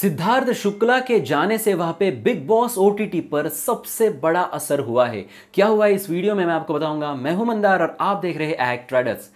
सिद्धार्थ शुक्ला के जाने से वहां पे बिग बॉस ओ पर सबसे बड़ा असर हुआ है क्या हुआ इस वीडियो में मैं आपको बताऊंगा मैं हूं मंदार और आप देख रहे हैं एक्ट्रेडर्स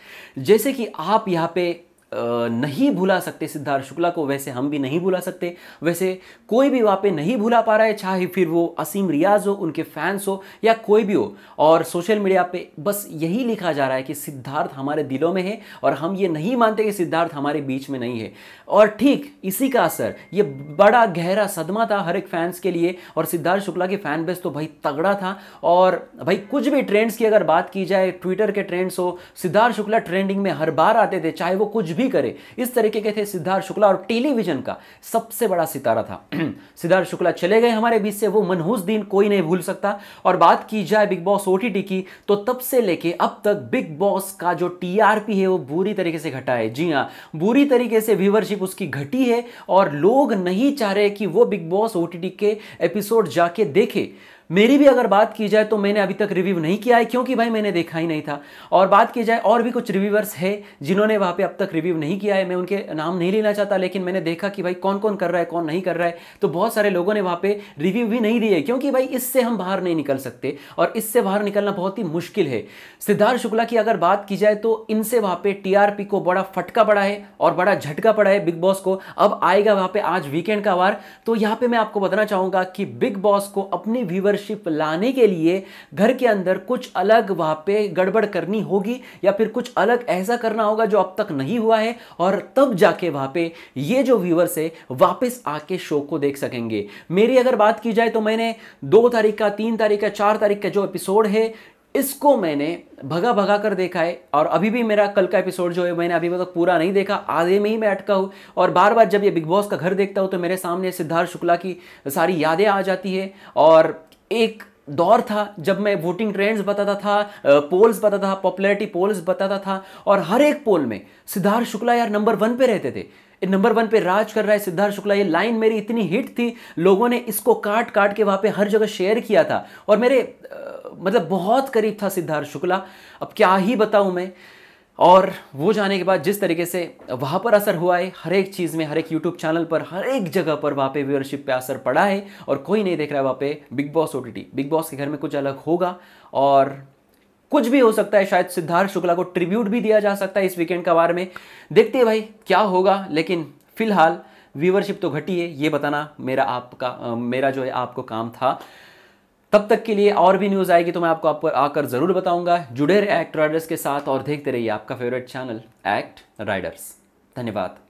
जैसे कि आप यहां पे नहीं भुला सकते सिद्धार्थ शुक्ला को वैसे हम भी नहीं भुला सकते वैसे कोई भी वहाँ पे नहीं भुला पा रहा है चाहे फिर वो असीम रियाज हो उनके फैंस हो या कोई भी हो और सोशल मीडिया पे बस यही लिखा जा रहा है कि सिद्धार्थ हमारे दिलों में है और हम ये नहीं मानते कि सिद्धार्थ हमारे बीच में नहीं है और ठीक इसी का असर ये बड़ा गहरा सदमा था हर एक फैंस के लिए और सिद्धार्थ शुक्ला के फ़ैन बेस तो भाई तगड़ा था और भाई कुछ भी ट्रेंड्स की अगर बात की जाए ट्विटर के ट्रेंड्स हो सिद्धार्थ शुक्ला ट्रेंडिंग में हर बार आते थे चाहे वो कुछ भी करे इस तरीके के थे सिद्धार्थ शुक्ला और टेलीविजन का सबसे बड़ा सितारा था सिद्धार्थ शुक्ला चले गए हमारे बीच से वो मनहूस दिन कोई नहीं भूल सकता और बात की जाए बिग बॉस ओ की तो तब से लेके अब तक बिग बॉस का जो टीआरपी है वो बुरी तरीके से घटा है जी हाँ बुरी तरीके से व्यूवरशिप उसकी घटी है और लोग नहीं चाह रहे कि वो बिग बॉस ओ के एपिसोड जाके देखें मेरी भी अगर बात की जाए तो मैंने अभी तक रिव्यू नहीं किया है क्योंकि भाई मैंने देखा ही नहीं था और बात की जाए और भी कुछ रिव्यूवर्स है जिन्होंने वहाँ पे अब तक रिव्यू नहीं किया है मैं उनके नाम नहीं लेना चाहता लेकिन मैंने देखा कि भाई कौन कौन कर रहा है कौन नहीं कर रहा है तो बहुत सारे लोगों ने वहाँ पर रिव्यू भी नहीं दिए क्योंकि भाई इससे हम बाहर नहीं निकल सकते और इससे बाहर निकलना बहुत ही मुश्किल है सिद्धार्थ शुक्ला की अगर बात की जाए तो इनसे वहाँ पर टीआरपी को बड़ा फटका पड़ा है और बड़ा झटका पड़ा है बिग बॉस को अब आएगा वहाँ पर आज वीकेंड का वार तो यहाँ पर मैं आपको बताना चाहूंगा कि बिग बॉस को अपनी व्यूवर लीडरशिप लाने के लिए घर के अंदर कुछ अलग वहाँ पे गड़बड़ करनी होगी या फिर कुछ अलग ऐसा करना होगा जो अब तक नहीं हुआ है और तब जाके वहाँ पे ये जो व्यूवर्स है वापस आके शो को देख सकेंगे मेरी अगर बात की जाए तो मैंने दो तारीख का तीन तारीख का चार तारीख का जो एपिसोड है इसको मैंने भगा भगा कर देखा है और अभी भी मेरा कल का एपिसोड जो है मैंने अभी तक पूरा नहीं देखा आधे में ही मैं अटका हूँ और बार बार जब ये बिग बॉस का घर देखता हूँ तो मेरे सामने सिद्धार्थ शुक्ला की सारी यादें आ जाती है और एक दौर था जब मैं वोटिंग ट्रेंड्स बताता था पोल्स बताता था पॉपुलैरिटी पोल्स बताता था और हर एक पोल में सिद्धार्थ शुक्ला यार नंबर वन पे रहते थे नंबर वन पे राज कर रहा है सिद्धार्थ शुक्ला ये लाइन मेरी इतनी हिट थी लोगों ने इसको काट काट के वहाँ पे हर जगह शेयर किया था और मेरे आ, मतलब बहुत करीब था सिद्धार्थ शुक्ला अब क्या ही बताऊँ मैं और वो जाने के बाद जिस तरीके से वहाँ पर असर हुआ है हर एक चीज़ में हर एक यूट्यूब चैनल पर हर एक जगह पर वहाँ पे व्यूअरशिप पे असर पड़ा है और कोई नहीं देख रहा है वहाँ पे Bigg Boss oh Bigg Boss के घर में कुछ अलग होगा और कुछ भी हो सकता है शायद सिद्धार्थ शुक्ला को ट्रिब्यूट भी दिया जा सकता है इस वीकेंड का बारे में देखते हैं भाई क्या होगा लेकिन फिलहाल व्यूअरशिप तो घटी है ये बताना मेरा आपका मेरा जो है आपको काम था तब तक के लिए और भी न्यूज़ आएगी तो मैं आपको आपको आकर ज़रूर बताऊंगा जुड़े एक्ट राइडर्स के साथ और देखते रहिए आपका फेवरेट चैनल एक्ट राइडर्स धन्यवाद